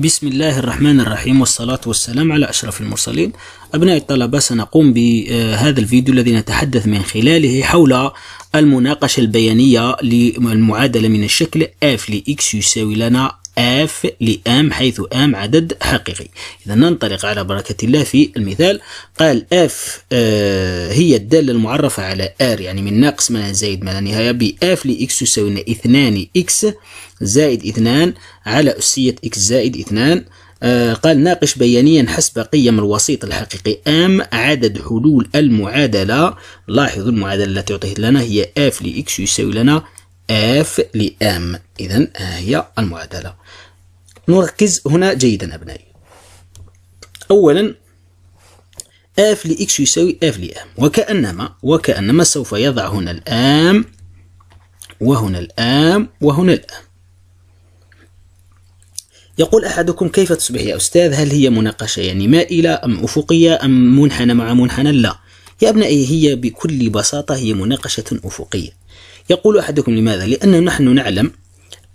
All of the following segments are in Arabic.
بسم الله الرحمن الرحيم والصلاة والسلام على أشرف المرسلين أبناء الطلبة سنقوم بهذا الفيديو الذي نتحدث من خلاله حول المناقشة البيانية للمعادلة من الشكل f لإكس يساوي لنا آف لآم حيث آم عدد حقيقي إذا ننطلق على بركة الله في المثال قال آف آه هي الدالة المعرفة على آر يعني من ناقص ما زائد ما لا نهاية ب اف لإكس تساوي اثنان إكس زائد اثنان على أسية إكس زائد اثنان آه قال ناقش بيانيا حسب قيم الوسيط الحقيقي ام عدد حلول المعادله لاحظوا المعادله التي اعطيت لنا هي اف لاكس يساوي لنا آف لآم إذا آه، ها هي المعادلة نركز هنا جيدا أبنائي أولا آف لإكس يساوي آف لآم وكأنما وكأنما سوف يضع هنا الآم وهنا الآم وهنا الآم يقول أحدكم كيف تصبح يا أستاذ هل هي مناقشة يعني مائلة أم أفقية أم منحنى مع منحنى لا يا أبنائي هي بكل بساطة هي مناقشة أفقية يقول أحدكم لماذا؟ لأن نحن نعلم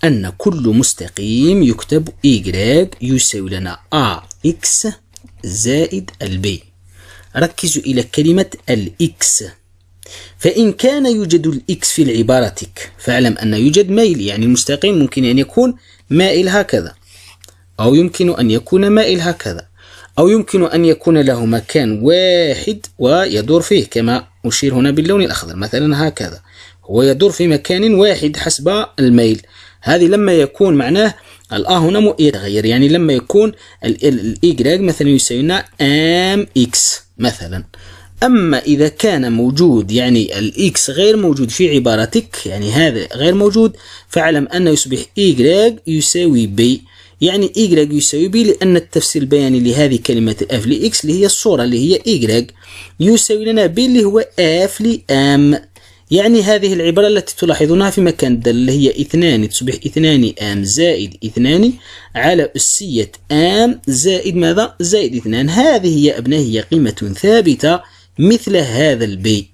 أن كل مستقيم يكتب Y يساوي لنا AX زائد البي ركزوا إلى كلمة الإكس فإن كان يوجد الإكس في العبارتك فاعلم أن يوجد ميل يعني المستقيم ممكن أن يكون مائل هكذا أو يمكن أن يكون مائل هكذا أو يمكن أن يكون له مكان واحد ويدور فيه كما أشير هنا باللون الأخضر مثلا هكذا ويدور في مكان واحد حسب الميل هذه لما يكون معناه الآ هنا يتغير يعني لما يكون الإيجراج مثلا يساوينا أم إكس مثلا أما إذا كان موجود يعني الإكس غير موجود في عبارتك يعني هذا غير موجود فاعلم أنه يصبح إيجراج يساوي بي يعني إيجراج يساوي بي لأن التفسير البياني لهذه كلمة اف لإكس اللي هي الصورة اللي هي إيجراج يساوي لنا بي اللي هو اف لأم يعني هذه العبارة التي تلاحظونها في مكان الدالة اللي هي اثنان تصبح اثنان آم زائد اثنان على أسية آم زائد ماذا؟ زائد اثنان هذه يا أبنائي هي قيمة ثابتة مثل هذا البي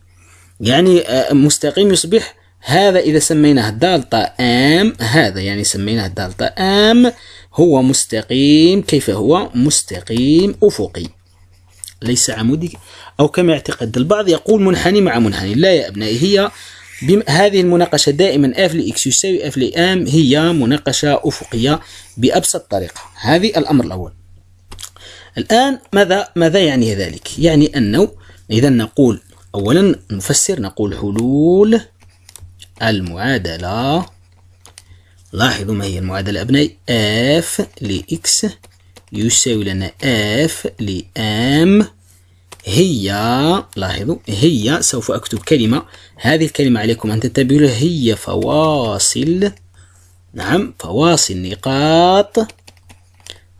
يعني آه، مستقيم يصبح هذا إذا سميناه دالتا آم هذا يعني سميناه دالتا آم هو مستقيم كيف هو؟ مستقيم أفقي ليس عمودي أو كما يعتقد البعض يقول منحني مع منحني لا يا أبنائي هي بم... هذه المناقشة دائما اف لإكس يساوي اف لام هي مناقشة أفقية بأبسط طريقة هذه الأمر الأول الآن ماذا ماذا يعني ذلك؟ يعني أنه إذا نقول أولا نفسر نقول حلول المعادلة لاحظوا ما هي المعادلة أبنائي اف لإكس يساوي لنا اف لام هي لاحظوا هي سوف أكتب كلمة هذه الكلمة عليكم أن تنتبهوا لها هي فواصل نعم فواصل نقاط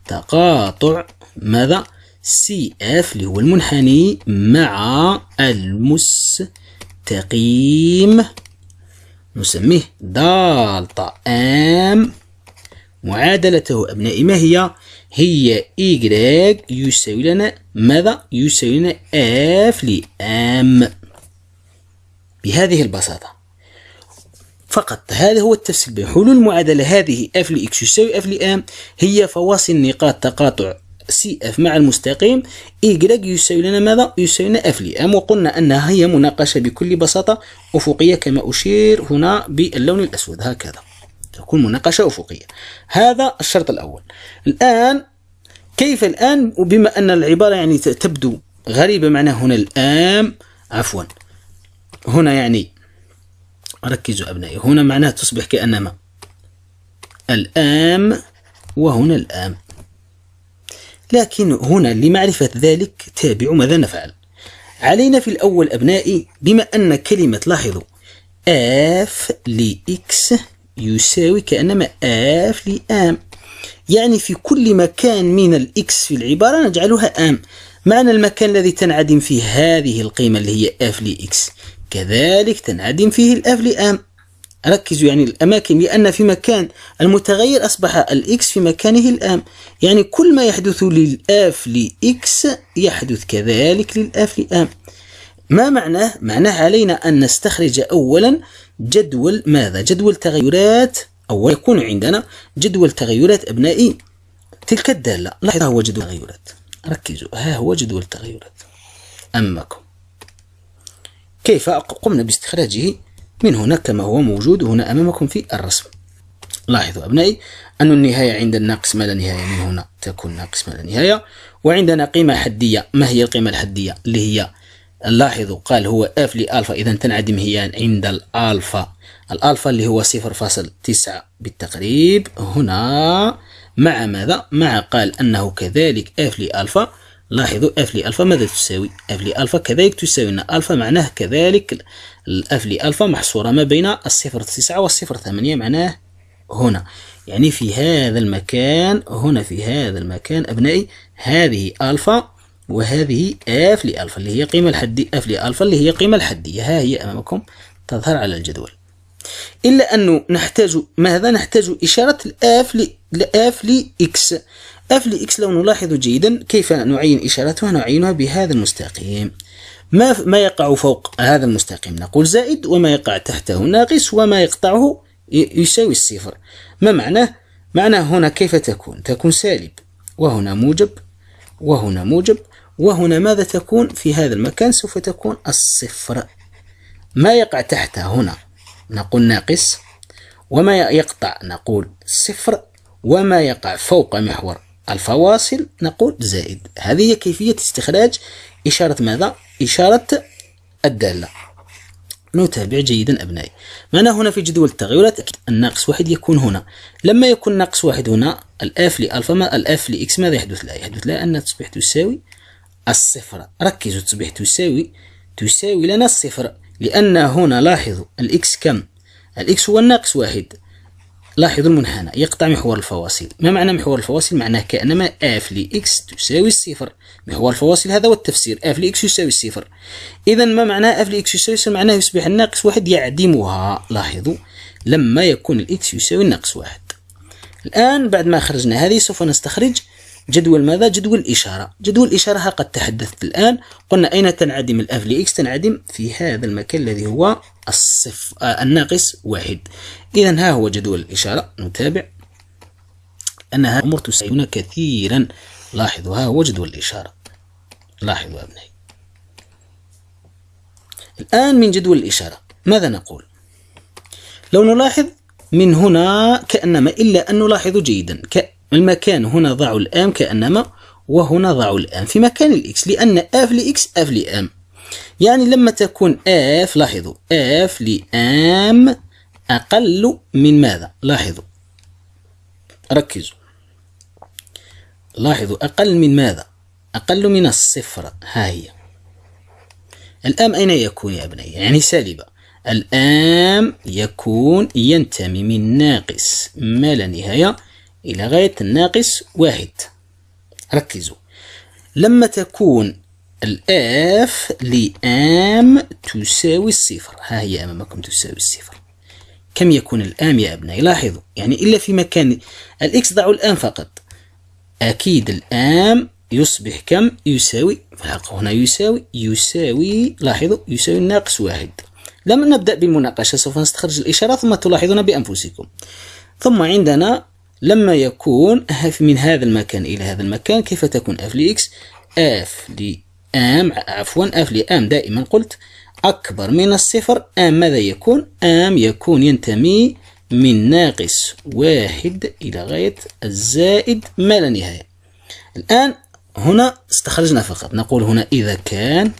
تقاطع ماذا سي اف اللي هو المنحني مع المستقيم نسميه دالتا ام معادلته أبنائي ما هي؟ هي إيكغيك يساوي لنا ماذا؟ يساوي لنا إف لأم بهذه البساطة فقط هذا هو التفسير بين حلول المعادلة هذه إف لإكس يساوي إف لأم هي فواصل نقاط تقاطع سي اف مع المستقيم إيجريك يساوي لنا ماذا؟ يساوي لنا اف لي ام وقلنا انها هي مناقشه بكل بساطه افقيه كما اشير هنا باللون الاسود هكذا. تكون مناقشة أفقية هذا الشرط الأول الآن كيف الآن وبما أن العبارة يعني تبدو غريبة معنا هنا الآن عفوا هنا يعني ركزوا أبنائي هنا معناها تصبح كأنما الآم وهنا الآم لكن هنا لمعرفة ذلك تابع ماذا نفعل علينا في الأول أبنائي بما أن كلمة لاحظوا اف لإكس يساوي كأنما آف لآم يعني في كل مكان من الإكس في العبارة نجعلها آم معنى المكان الذي تنعدم فيه هذه القيمة اللي هي اف لإكس كذلك تنعدم فيه الاف لآم ركزوا يعني الأماكن لأن في مكان المتغير أصبح الإكس في مكانه الآم يعني كل ما يحدث للآف لإكس يحدث كذلك للآف لآم ما معناه؟ معناه علينا أن نستخرج أولا جدول ماذا جدول تغيرات أو يكون عندنا جدول تغيرات أبنائي تلك الدالة لاحظ هو جدول تغيرات ركزوا ها هو جدول التغيرات أمامكم كيف قمنا باستخراجه من هنا كما هو موجود هنا أمامكم في الرسم لاحظوا أبنائي أن النهاية عند الناقص ما لا نهاية من هنا تكون ناقص ما لا نهاية وعندنا قيمة حدية ما هي القيمة الحدية اللي هي لاحظوا قال هو اف لالفا اذا تنعدم هي عند الالفا الالفا اللي هو 0.9 بالتقريب هنا مع ماذا مع قال انه كذلك اف لالفا لاحظوا اف لالفا ماذا تساوي اف لالفا كذلك تساوي ان الفا معناه كذلك الاف لالفا محصوره ما بين الصفر تسعة 0.8 معناه هنا يعني في هذا المكان هنا في هذا المكان ابنائي هذه الفا وهذه اف لألفا اللي هي قيمة الحدي اف لألفا اللي هي قيمة الحدية ها هي أمامكم تظهر على الجدول إلا أنه نحتاج ماذا نحتاج إشارة الاف لاف لإكس اف لإكس لو نلاحظ جيدا كيف نعين إشارتها نعينها بهذا المستقيم ما ما يقع فوق هذا المستقيم نقول زائد وما يقع تحته ناقص وما يقطعه يساوي الصفر ما معناه معناه هنا كيف تكون تكون سالب وهنا موجب وهنا موجب وهنا ماذا تكون في هذا المكان سوف تكون الصفر ما يقع تحتها هنا نقول ناقص وما يقطع نقول صفر وما يقع فوق محور الفواصل نقول زائد هذه هي كيفية استخراج إشارة ماذا؟ إشارة الدالة نتابع جيدا أبنائي معنا هنا في جدول التغيرات الناقص واحد يكون هنا لما يكون ناقص واحد هنا الأف لألفا ما الأف لإكس ماذا يحدث لها؟ يحدث لها أنها تصبح تساوي الصفر ركزوا تصبح تساوي تساوي لنا الصفر لأن هنا لاحظوا الإكس كم الإكس هو الناقص واحد لاحظوا المنحنى يقطع محور الفواصل ما معنى محور الفواصل معناه كأنما اف لإكس تساوي الصفر محور الفواصل هذا هو التفسير اف لإكس يساوي الصفر إذا ما معنى اف لإكس يساوي الصفر معناه يصبح الناقص واحد يعدمها لاحظوا لما يكون الإكس يساوي الناقص واحد الآن بعد ما خرجنا هذه سوف نستخرج جدول ماذا؟ جدول الإشارة جدول الإشارة ها قد تحدثت الآن قلنا أين تنعدم الأف لإكس تنعدم في هذا المكان الذي هو الصف آه الناقص واحد إذا ها هو جدول الإشارة نتابع أنها أمور تساعدنا كثيرا لاحظوا ها هو جدول الإشارة لاحظوا أبنائي الآن من جدول الإشارة ماذا نقول؟ لو نلاحظ من هنا كأنما إلا أن نلاحظ جيدا المكان هنا ضعوا الام كأنما وهنا ضعوا الام في مكان الاكس لأن اف لإكس اف لام يعني لما تكون اف لاحظوا اف لام أقل من ماذا لاحظوا ركزوا لاحظوا أقل من ماذا أقل من الصفر ها هي الام أين يكون يا أبنائي يعني سالبة الام يكون ينتمي من ناقص ما لا نهاية إلى غاية الناقص واحد ركزوا لما تكون الآف لآم تساوي الصفر ها هي أمامكم تساوي الصفر كم يكون الآم يا أبنائي لاحظوا يعني إلا في مكان الإكس ضعوا الام فقط أكيد الآم يصبح كم يساوي هنا يساوي يساوي لاحظوا يساوي الناقص واحد لما نبدأ بالمناقشة سوف نستخرج الإشارة ثم تلاحظون بأنفسكم ثم عندنا لما يكون اف من هذا المكان إلى هذا المكان كيف تكون اف لي اكس اف ام عفوا اف لام دائما قلت أكبر من الصفر ام ماذا يكون ام يكون ينتمي من ناقص واحد إلى غاية الزائد ما لا نهاية الآن هنا استخرجنا فقط نقول هنا إذا كان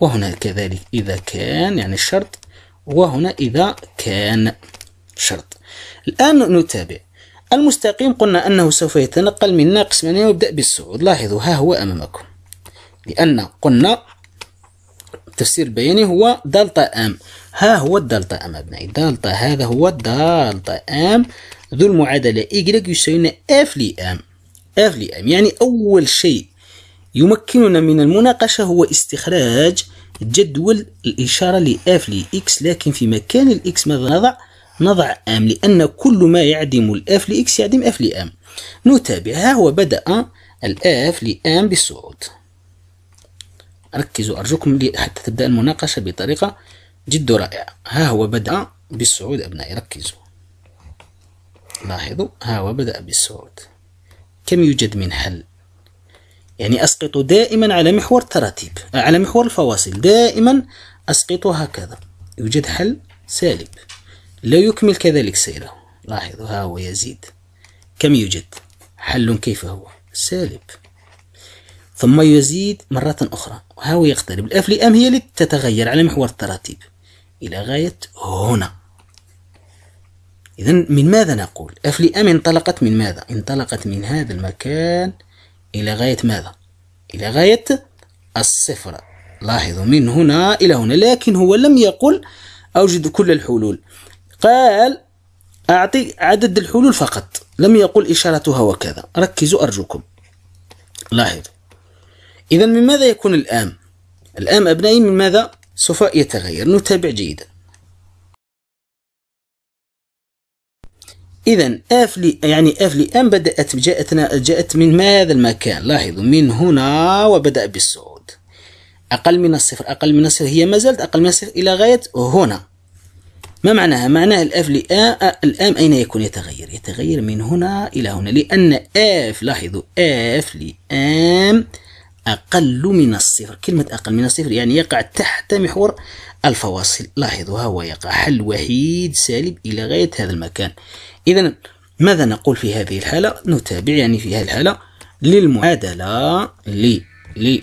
وهنا كذلك إذا كان يعني الشرط وهنا إذا كان شرط الآن نتابع المستقيم قلنا أنه سوف يتنقل من ناقص من ويبدأ بالصعود لاحظوا ها هو أمامكم لأن قلنا التفسير البياني هو دلتا أم ها هو الدلتا أم أبنائي دلتا هذا هو الدلتا أم ذو المعادلة إيكغيك يساوي لنا إف لأم إف لأم يعني أول شيء يمكننا من المناقشة هو استخراج جدول الإشارة لإف لإكس لكن في مكان الإكس ماذا نضع؟ نضع ام لأن كل ما يعدم الاف لإكس يعدم اف لام نتابع ها هو بدأ الاف لام بالصعود ركزوا أرجوكم حتى تبدأ المناقشة بطريقة جد رائعة ها هو بدأ بالصعود أبنائي ركزوا لاحظوا ها هو بدأ بالصعود كم يوجد من حل يعني أسقط دائما على محور التراتيب آه، على محور الفواصل دائما أسقط هكذا يوجد حل سالب لا يكمل كذلك سيره لاحظوا ها هو يزيد كم يوجد حل كيف هو سالب ثم يزيد مرة أخرى وها هو يقترب الأف لأم هي التي تتغير على محور التراتيب إلى غاية هنا إذا من ماذا نقول أف لأم انطلقت من ماذا انطلقت من هذا المكان إلى غاية ماذا إلى غاية الصفر لاحظوا من هنا إلى هنا لكن هو لم يقل أوجد كل الحلول قال أعطي عدد الحلول فقط لم يقل إشارتها وكذا ركزوا أرجوكم لاحظوا إذا من ماذا يكون الآم؟ الآم أبنائي من ماذا سوف يتغير نتابع جيدا إذا اف لي يعني اف لي ام بدأت جاءتنا جاءت من هذا المكان لاحظوا من هنا وبدأ بالصعود أقل من الصفر أقل من الصفر هي ما زالت أقل من الصفر إلى غاية هنا ما معناها؟ معناها الآف الام أين يكون يتغير؟ يتغير من هنا إلى هنا لأن آف لاحظوا آف لآم أقل من الصفر كلمة أقل من الصفر يعني يقع تحت محور الفواصل لاحظوا هو يقع حل وحيد سالب إلى غاية هذا المكان إذا ماذا نقول في هذه الحالة؟ نتابع يعني في هذه الحالة للمعادلة ل ل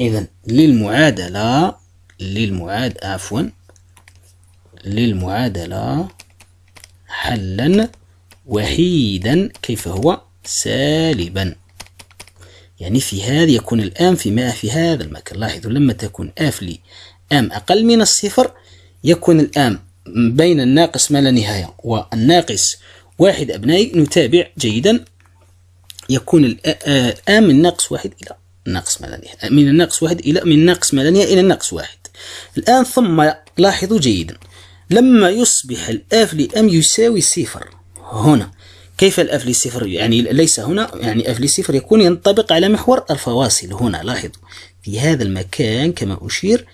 إذا للمعادلة للمعاد عفوا للمعادلة حلا وحيدا كيف هو سالبا يعني في هذا يكون الآن في ما في هذا المكان لاحظوا لما تكون اف لي ام أقل من الصفر يكون الآن بين الناقص ما لا نهاية والناقص واحد أبنائي نتابع جيدا يكون الآن من ناقص واحد إلى ناقص ما لا نهاية من الناقص واحد إلى من ناقص ما لا نهاية إلى ناقص واحد الآن ثم لاحظوا جيدا لما يصبح الاف لام يساوي صفر هنا كيف الاف لصفر يعني ليس هنا يعني اف لصفر يكون ينطبق على محور الفواصل هنا لاحظوا في هذا المكان كما اشير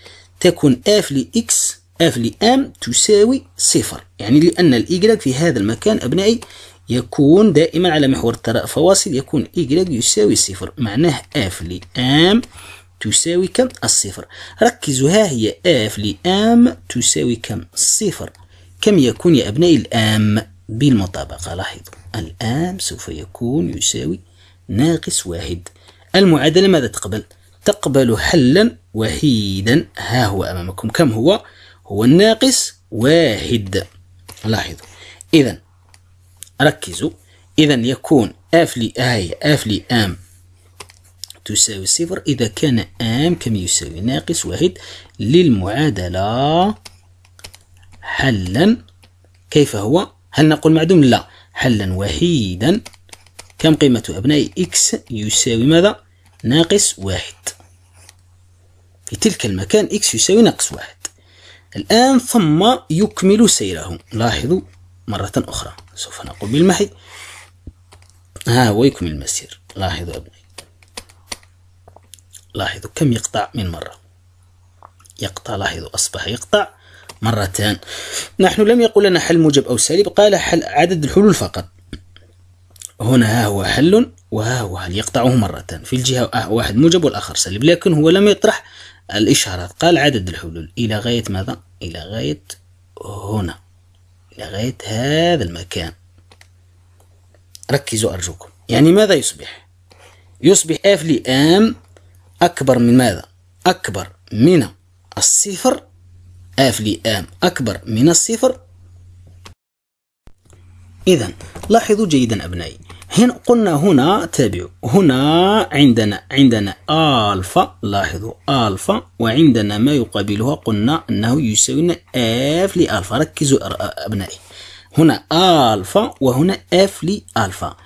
تكون اف لاكس اف لام تساوي صفر يعني لان الايجراك في هذا المكان ابنائي يكون دائما على محور الفواصل يكون ايجراك يساوي صفر معناه اف لام تساوي كم الصفر ركزوا ها هي اف لام تساوي كم الصفر كم يكون يا أبنائي الام بالمطابقة لاحظوا الام سوف يكون يساوي ناقص واحد المعادلة ماذا تقبل تقبل حلا وحيدا ها هو أمامكم كم هو هو الناقص واحد لاحظوا إذا ركزوا إذا يكون اف اي اف لام تساوي صفر إذا كان أم كم يساوي ناقص واحد للمعادلة حلا كيف هو؟ هل نقول معدوم؟ لا حلا وحيدا كم قيمة أبناء x يساوي ماذا؟ ناقص واحد في تلك المكان x يساوي ناقص واحد الآن ثم يكمل سيره لاحظوا مرة أخرى سوف نقوم بالمحي ها هو يكمل المسير لاحظوا أبنائي لاحظوا كم يقطع من مرة يقطع لاحظوا أصبح يقطع مرتان نحن لم يقل لنا حل موجب أو سالب قال حل عدد الحلول فقط هنا ها هو حل وها هو حل يقطعه مرتان في الجهة واحد موجب والآخر سالب لكن هو لم يطرح الإشارات قال عدد الحلول إلى غاية ماذا؟ إلى غاية هنا إلى غاية هذا المكان ركزوا أرجوكم يعني ماذا يصبح؟ يصبح اف لام أكبر من ماذا؟ أكبر من الصفر اف لي ام أكبر من الصفر إذا لاحظوا جيدا أبنائي هنا قلنا هنا تابعوا هنا عندنا عندنا ألفا لاحظوا ألفا وعندنا ما يقابلها قلنا أنه يساوي اف لألفا ركزوا أبنائي هنا ألفا وهنا اف لألفا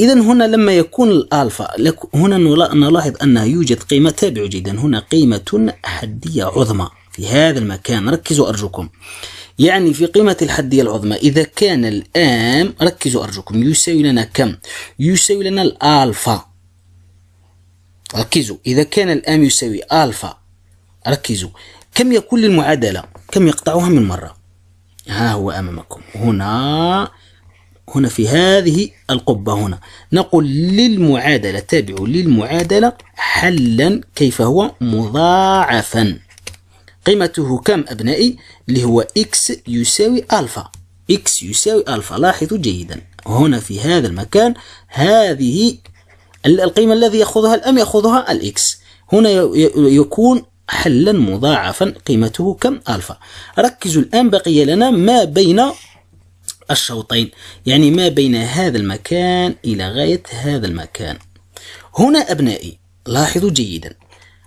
إذا هنا لما يكون الألفا هنا نلاحظ أن يوجد قيمة تابعة جيدا هنا قيمة حدية عظمى في هذا المكان ركزوا أرجوكم يعني في قيمة الحدية العظمى إذا كان الآم ركزوا أرجوكم يساوي لنا كم يساوي لنا الألفا ركزوا إذا كان الآم يساوي ألفا ركزوا كم يكون للمعادلة كم يقطعها من مرة ها هو أمامكم هنا هنا في هذه القبة هنا نقول للمعادلة تابع للمعادلة حلا كيف هو مضاعفا قيمته كم أبنائي اللي هو x يساوي ألفا x يساوي ألفا لاحظوا جيدا هنا في هذا المكان هذه القيمة الذي يأخذها الأم يأخذها الإكس هنا يكون حلا مضاعفا قيمته كم ألفا ركزوا الآن بقي لنا ما بين الشوطين يعني ما بين هذا المكان إلى غاية هذا المكان هنا أبنائي لاحظوا جيدا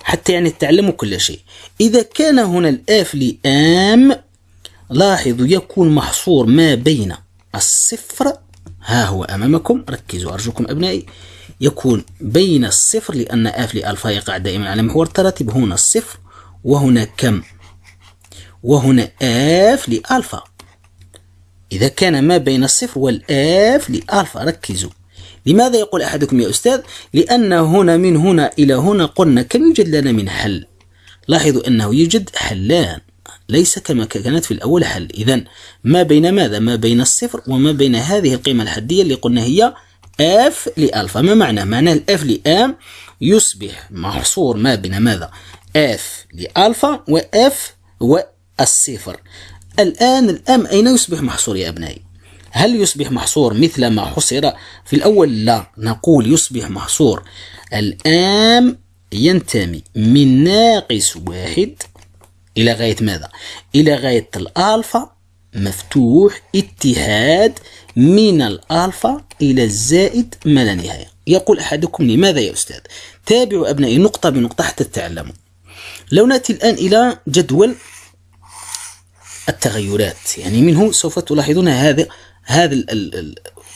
حتى يعني تعلموا كل شيء إذا كان هنا الآف لآم لاحظوا يكون محصور ما بين الصفر ها هو أمامكم ركزوا أرجوكم أبنائي يكون بين الصفر لأن آف لألفا يقع دائما على محور التراتب هنا الصفر وهنا كم وهنا آف لألفا إذا كان ما بين الصفر والآف لألفا ركزوا لماذا يقول أحدكم يا أستاذ؟ لأن هنا من هنا إلى هنا قلنا كم يوجد لنا من حل لاحظوا أنه يوجد حلان ليس كما كانت في الأول حل إذا ما بين ماذا؟ ما بين الصفر وما بين هذه القيمة الحدية اللي قلنا هي اف لألفا ما معنى؟ معناه الاف لام يصبح محصور ما بين ماذا؟ اف لألفا واف والصفر الآن الأم أين يصبح محصور يا أبنائي؟ هل يصبح محصور مثل ما حصر في الأول؟ لا نقول يصبح محصور الآم ينتمي من ناقص واحد إلى غاية ماذا؟ إلى غاية الألفا مفتوح اتحاد من الألفا إلى الزائد ما لا نهاية يقول أحدكم لماذا يا أستاذ؟ تابعوا أبنائي نقطة بنقطة حتى تتعلموا لو نأتي الآن إلى جدول التغيرات يعني منه سوف تلاحظون هذا هذا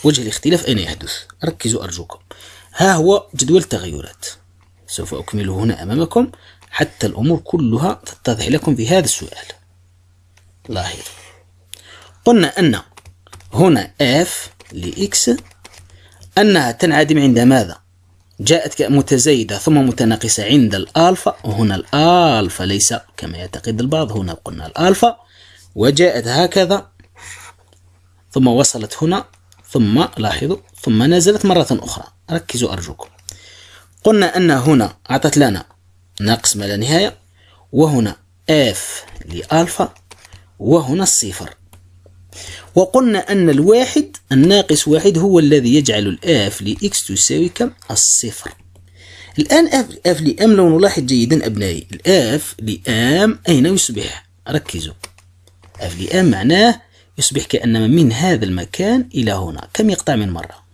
وجه الاختلاف أين يحدث ركزوا أرجوكم ها هو جدول التغيرات سوف أكمله هنا أمامكم حتى الأمور كلها تتضح لكم في هذا السؤال لاحظوا قلنا أن هنا اف لإكس أنها تنعدم عند ماذا؟ جاءت متزايده ثم متناقصة عند الألفا وهنا الألفا ليس كما يعتقد البعض هنا قلنا الألفا وجاءت هكذا ثم وصلت هنا ثم لاحظوا ثم نزلت مرة أخرى ركزوا أرجوكم قلنا أن هنا أعطت لنا ناقص ما لا نهاية وهنا اف لألفا وهنا الصفر وقلنا أن الواحد الناقص واحد هو الذي يجعل الاف لإكس تساوي كم الصفر الآن اف, أف لأم لو نلاحظ جيدا أبنائي الاف لأم أين يصبح ركزوا اف أفلئان معناه يصبح كأنما من هذا المكان إلى هنا كم يقطع من مرة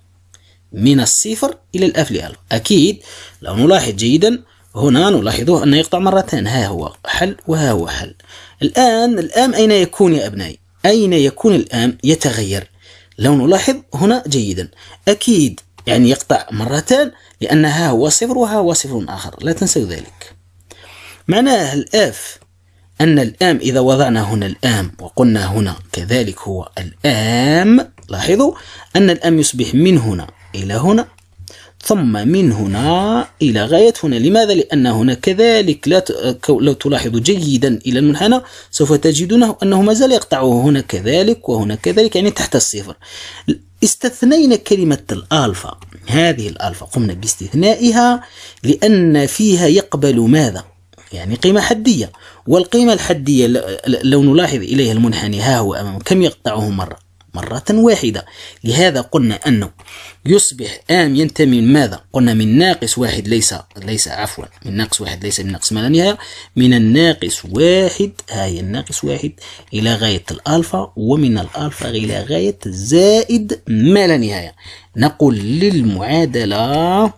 من الصفر إلى الاف ال أكيد لو نلاحظ جيدا هنا نلاحظه أنه يقطع مرتين ها هو حل وها هو حل الآن الام أين يكون يا أبنائي أين يكون الآن يتغير لو نلاحظ هنا جيدا أكيد يعني يقطع مرتان لأن ها هو صفر وها هو صفر آخر لا تنسوا ذلك معناه الأف أن الآم إذا وضعنا هنا الآم وقلنا هنا كذلك هو الآم لاحظوا أن الآم يصبح من هنا إلى هنا ثم من هنا إلى غاية هنا لماذا؟ لأن هنا كذلك لا لو تلاحظ جيدا إلى المنحنى سوف تجدونه أنه ما زال يقطعه هنا كذلك وهنا كذلك يعني تحت الصفر استثنينا كلمة الألفا هذه الألفا قمنا باستثنائها لأن فيها يقبل ماذا؟ يعني قيمة حدية والقيمة الحدية لو نلاحظ إليها المنحني ها هو أمام كم يقطعه مرة مرة واحدة لهذا قلنا أنه يصبح آم ينتمي من ماذا قلنا من ناقص واحد ليس ليس عفوا من ناقص واحد ليس من ناقص ما لا نهاية من الناقص واحد هاي الناقص واحد إلى غاية الألفا ومن الألفا إلى غاية زائد ما لا نهاية نقول للمعادلة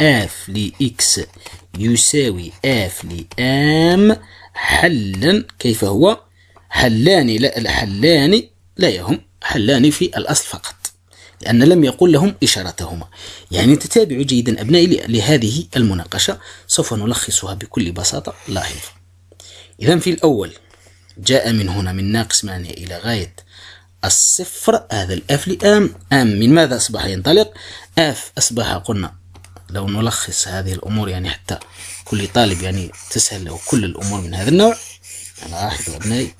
اف لإكس يساوي اف لام حلا كيف هو حلان لا الحلان لا يهم حلان في الأصل فقط لأن لم يقل لهم إشارتهما يعني تتابعوا جيدا أبنائي لهذه المناقشة سوف نلخصها بكل بساطة لاحظ إذا في الأول جاء من هنا من ناقص 8 إلى غاية الصفر هذا الأف لآم آم من ماذا أصبح ينطلق أف أصبح قلنا لو نلخص هذه الأمور يعني حتى كل طالب يعني تسهل له كل الأمور من هذا النوع أنا أبنائي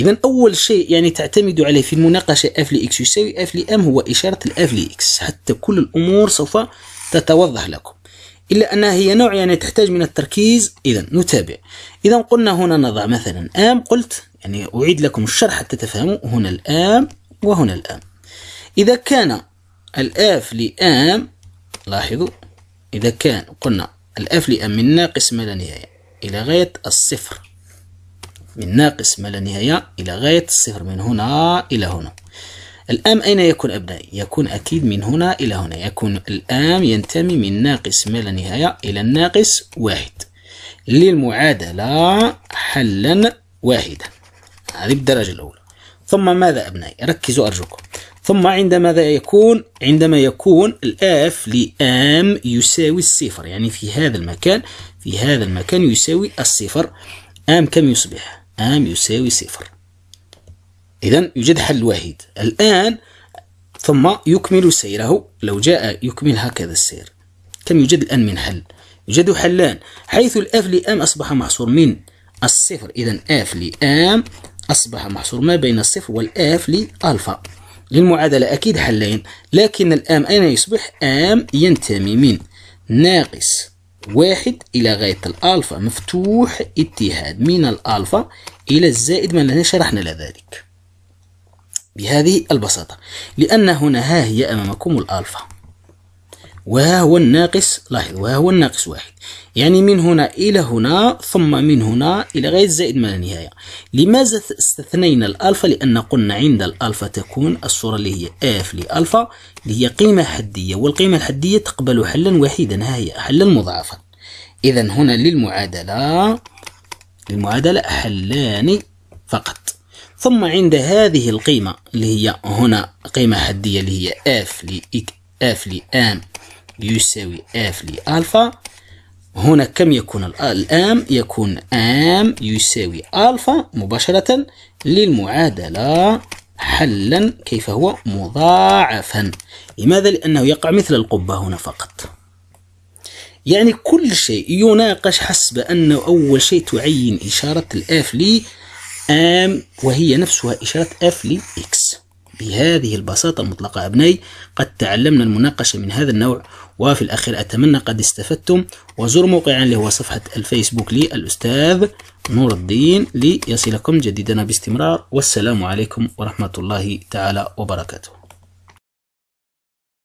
إذا أول شيء يعني تعتمد عليه في المناقشة اف لإكس يساوي اف لأم هو إشارة الاف لإكس حتى كل الأمور سوف تتوضح لكم إلا أنها هي نوع يعني تحتاج من التركيز إذا نتابع إذا قلنا هنا نضع مثلا آم قلت يعني أعيد لكم الشرح حتى تفهموا هنا الآم وهنا الآم إذا كان الآف لآم لاحظوا إذا كان قلنا الأف لأم من ناقص ما لا نهاية إلى غاية الصفر من ناقص ما لا نهاية إلى غاية الصفر من هنا إلى هنا الآم أين يكون أبنائي؟ يكون أكيد من هنا إلى هنا يكون الآم ينتمي من ناقص ما لا نهاية إلى الناقص واحد للمعادلة حلا واحدا هذه الدرجة الأولى ثم ماذا أبنائي؟ ركزوا أرجوكم ثم عندما ماذا يكون عندما يكون الاف لام يساوي الصفر يعني في هذا المكان في هذا المكان يساوي الصفر ام كم يصبح ام يساوي صفر اذا يوجد حل وحيد الان ثم يكمل سيره لو جاء يكمل هكذا السير كم يوجد الآن من حل يوجد حلان حيث الأف لآم أصبح محصور من الصفر إذا أف لآم أصبح محصور ما بين الصفر والأف لألفا للمعادلة أكيد حلين لكن الآم أين يصبح آم ينتمي من ناقص واحد إلى غاية الألفا مفتوح اتحاد من الألفا إلى الزائد ما الذي شرحنا ذلك بهذه البساطة لأن هنا ها هي أمامكم الألفا وها هو الناقص لاحظ وها هو الناقص واحد يعني من هنا إلى هنا ثم من هنا إلى غاية زائد ما لا نهاية لماذا استثنينا الألفا لأن قلنا عند الألفا تكون الصورة اللي هي اف لألفا اللي هي قيمة حدية والقيمة الحدية تقبل حلا وحيدا ها هي حلا مضاعفا إذا هنا للمعادلة للمعادلة حلان فقط ثم عند هذه القيمة اللي هي هنا قيمة حدية اللي هي اف ل اف لام يساوي اف لألفا هنا كم يكون آه، الآم يكون آم يساوي ألفا مباشرة للمعادلة حلا كيف هو مضاعفا لماذا؟ لأنه يقع مثل القبة هنا فقط يعني كل شيء يناقش حسب أنه أول شيء تعين إشارة الآف لي آم وهي نفسها إشارة آف لي إكس بهذه البساطة المطلقة أبنائي قد تعلمنا المناقشة من هذا النوع وفي الأخير أتمنى قد استفدتم وزوروا موقعا اللي هو صفحة الفيسبوك للأستاذ نور الدين ليصلكم جديدنا باستمرار والسلام عليكم ورحمة الله تعالى وبركاته